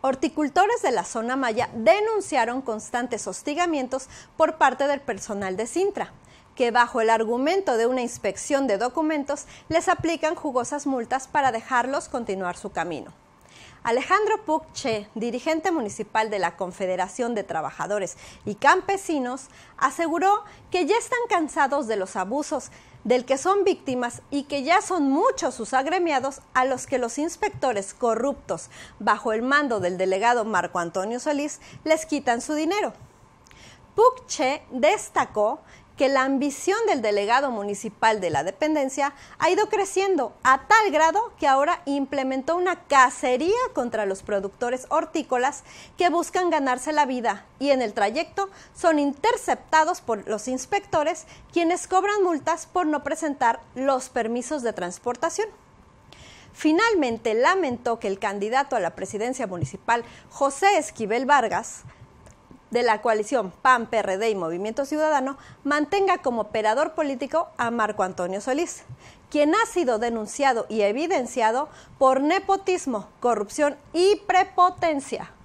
Horticultores de la zona Maya denunciaron constantes hostigamientos por parte del personal de Sintra, que bajo el argumento de una inspección de documentos les aplican jugosas multas para dejarlos continuar su camino. Alejandro Pucche, dirigente municipal de la Confederación de Trabajadores y Campesinos, aseguró que ya están cansados de los abusos del que son víctimas y que ya son muchos sus agremiados a los que los inspectores corruptos, bajo el mando del delegado Marco Antonio Solís, les quitan su dinero. Pucche destacó que la ambición del delegado municipal de la dependencia ha ido creciendo a tal grado que ahora implementó una cacería contra los productores hortícolas que buscan ganarse la vida y en el trayecto son interceptados por los inspectores quienes cobran multas por no presentar los permisos de transportación. Finalmente lamentó que el candidato a la presidencia municipal, José Esquivel Vargas, de la coalición PAN, PRD y Movimiento Ciudadano mantenga como operador político a Marco Antonio Solís, quien ha sido denunciado y evidenciado por nepotismo, corrupción y prepotencia.